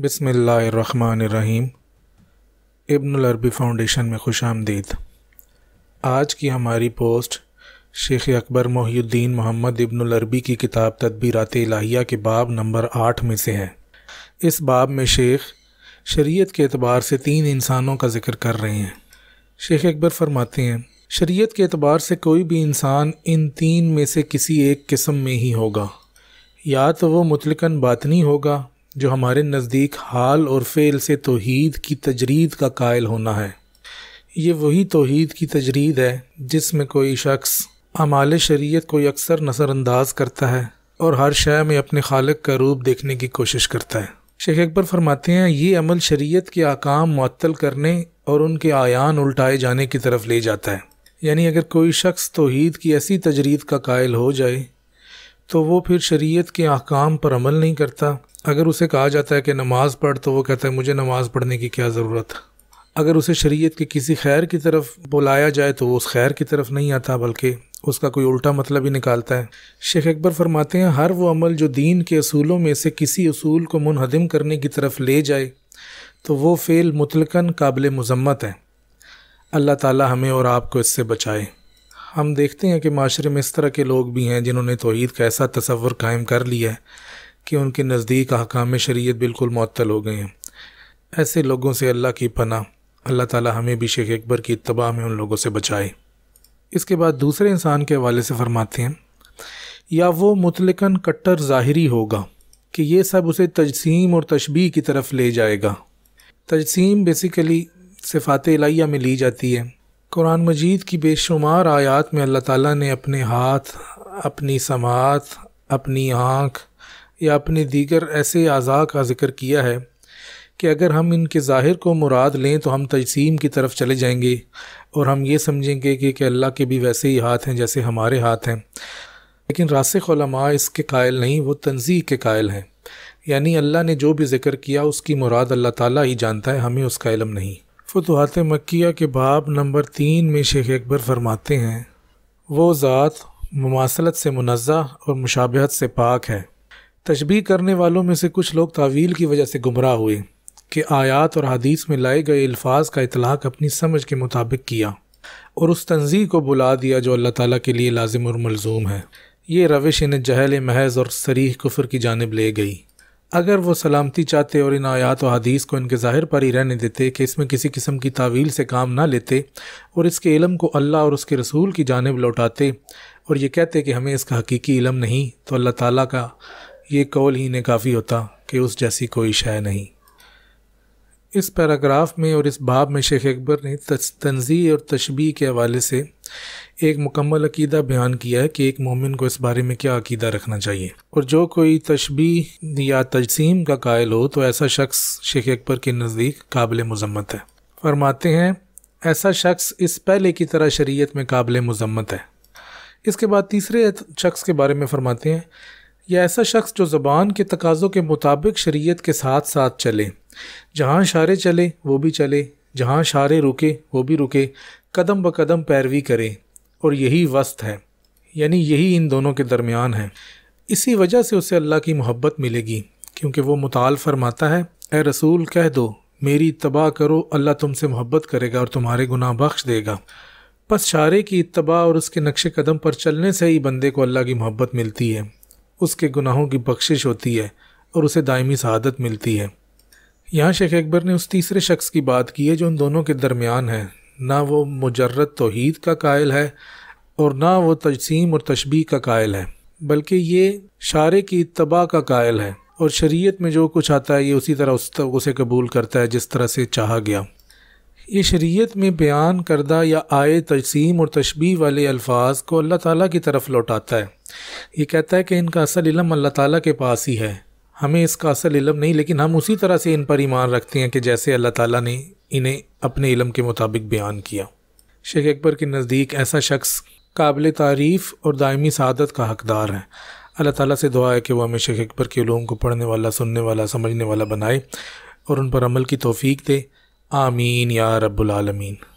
بسم اللہ الرحمن الرحیم ابن العربی فاؤنڈیشن میں خوش آمدید آج کی ہماری پوسٹ شیخ اکبر محی الدین محمد ابن العربی کی کتاب تدبیرات الہیہ کے باب نمبر آٹھ میں سے ہے اس باب میں شیخ شریعت کے اعتبار سے تین انسانوں کا ذکر کر رہے ہیں شیخ اکبر فرماتے ہیں شریعت کے اعتبار سے کوئی بھی انسان ان تین میں سے کسی ایک قسم میں ہی ہوگا یا تو وہ مطلقاً باطنی ہوگا جو ہمارے نزدیک حال اور فعل سے توحید کی تجرید کا قائل ہونا ہے یہ وہی توحید کی تجرید ہے جس میں کوئی شخص اعمال شریعت کو اکثر نظر انداز کرتا ہے اور ہر شے میں اپنے خالق کا روپ دیکھنے کی کوشش کرتا ہے شیخ اکبر فرماتے ہیں یہ عمل شریعت کے احکام معطل کرنے اور ان کے آیان الٹائے جانے کی طرف لے جاتا ہے یعنی اگر کوئی شخص توحید کی ایسی تجرید کا قائل ہو جائے تو وہ پھر شریعت کے احکام پر عمل نہیں کرتا اگر اسے کہا جاتا ہے کہ نماز پڑھ تو وہ کہتا ہے مجھے نماز پڑھنے کی کیا ضرورت اگر اسے شریعت کے کسی خیر کی طرف بلایا جائے تو وہ اس خیر کی طرف نہیں آتا بلکہ اس کا کوئی الٹا مطلب ہی نکالتا ہے شیخ اکبر فرماتے ہیں ہر وہ عمل جو دین کے اصولوں میں سے کسی اصول کو منہدم کرنے کی طرف لے جائے تو وہ فعل مطلقاً قابل مذمت ہے اللہ تعالیٰ ہمیں اور آپ کو اس سے بچائے ہم دیکھتے ہیں کہ معاشرے میں اس طرح کے لوگ بھی ہیں جنہوں نے توحید کا ایسا تصور قائم کر لیا ہے کہ ان کے نزدیک احکام شریعت بالکل معطل ہو گئے ہیں ایسے لوگوں سے اللہ کی پناہ اللہ تعالیٰ ہمیں بھی شیخ اکبر کی اتباع میں ان لوگوں سے بچائے اس کے بعد دوسرے انسان کے حوالے سے فرماتے ہیں یا وہ متلکن کٹر ظاہری ہوگا کہ یہ سب اسے تجسیم اور تشبیہ کی طرف لے جائے گا تجسیم بیسیکلی صفات الہیہ میں لی جاتی ہے قرآن مجید کی بے شمار آیات میں اللہ تعالیٰ نے اپنے ہاتھ اپنی سماعت اپنی آنکھ یا اپنے دیگر ایسے اعضاء کا ذکر کیا ہے کہ اگر ہم ان کے ظاہر کو مراد لیں تو ہم تجسیم کی طرف چلے جائیں گے اور ہم یہ سمجھیں گے کہ اللہ کے بھی ویسے ہی ہاتھ ہیں جیسے ہمارے ہاتھ ہیں لیکن راسخ علماء اس کے قائل نہیں وہ تنزیح کے قائل ہیں یعنی اللہ نے جو بھی ذکر کیا اس کی مراد اللہ تعالیٰ ہی جانتا ہے ہمیں اس کا علم نہیں فتوحات مکیہ کے باب نمبر تین میں شیخ اکبر فرماتے ہیں وہ ذات مماثلت سے منزہ اور مشابہت سے پاک ہے تشبیح کرنے والوں میں سے کچھ لوگ تعویل کی وجہ سے گمراہ ہوئے کہ آیات اور حدیث میں لائے گئے الفاظ کا اطلاق اپنی سمجھ کے مطابق کیا اور اس تنظیم کو بلا دیا جو اللہ تعالیٰ کے لیے لازم اور ملزوم ہے یہ روش انہیں جہل محض اور سریح کفر کی جانب لے گئی اگر وہ سلامتی چاہتے اور ان آیات و حدیث کو ان کے ظاہر پر ہی رہنے دیتے کہ اس میں کسی قسم کی تعویل سے کام نہ لیتے اور اس کے علم کو اللہ اور اس کے رسول کی جانب لوٹاتے اور یہ کہتے کہ ہمیں اس کا حقیقی علم نہیں تو اللہ تعالیٰ کا یہ کول ہی نے کافی ہوتا کہ اس جیسی کوئی شے نہیں اس پیراگراف میں اور اس باب میں شیخ اکبر نے تنظیح اور تشبیح کے حوالے سے ایک مکمل عقیدہ بیان کیا ہے کہ ایک مومن کو اس بارے میں کیا عقیدہ رکھنا چاہیے اور جو کوئی تشبیح یا تجسیم کا قائل ہو تو ایسا شخص شیخ اکبر کے نزدیک قابل مذمت ہے فرماتے ہیں ایسا شخص اس پہلے کی طرح شریعت میں قابل مذمت ہے اس کے بعد تیسرے شخص کے بارے میں فرماتے ہیں یا ایسا شخص جو زبان کے تقاضوں کے مطابق شریعت کے ساتھ ساتھ چلے جہاں شارے چلے وہ بھی چلے جہاں شارے رکے وہ بھی رکے قدم بقدم قدم پیروی کرے اور یہی وسط ہے یعنی یہی ان دونوں کے درمیان ہے اسی وجہ سے اسے اللہ کی محبت ملے گی کیونکہ وہ مطال فرماتا ہے اے رسول کہہ دو میری اتباع کرو اللہ تم سے محبت کرے گا اور تمہارے گناہ بخش دے گا بس شارے کی اتباع اور اس کے نقش قدم پر چلنے سے ہی بندے کو اللہ کی محبت ملتی ہے اس کے گناہوں کی بخشش ہوتی ہے اور اسے دائمی سعادت ملتی ہے یہاں شیخ اکبر نے اس تیسرے شخص کی بات کی ہے جو ان دونوں کے درمیان ہے نہ وہ مجرد توحید کا قائل ہے اور نہ وہ تجسیم اور تشبیح کا قائل ہے بلکہ یہ شارع کی اتباع کا قائل ہے اور شریعت میں جو کچھ آتا ہے یہ اسی طرح اسے قبول کرتا ہے جس طرح سے چاہا گیا یہ شریعت میں بیان کردہ یا آئے تجسیم اور تشبیح والے الفاظ کو اللہ تعالیٰ کی طرف لوٹاتا ہے یہ کہتا ہے کہ ان کا اصل علم اللہ تعالیٰ کے پاس ہی ہے ہمیں اس کا اصل علم نہیں لیکن ہم اسی طرح سے ان پر ایمان رکھتے ہیں کہ جیسے اللہ تعالیٰ نے انہیں اپنے علم کے مطابق بیان کیا شیخ اکبر کے نزدیک ایسا شخص قابل تعریف اور دائمی سعادت کا حقدار ہے اللہ تعالیٰ سے دعا ہے کہ وہ ہمیں شیخ اکبر کے علوم کو پڑھنے والا سننے والا سمجھنے والا بنائے اور ان پر عمل کی توفیق دے آمین یا رب العالمین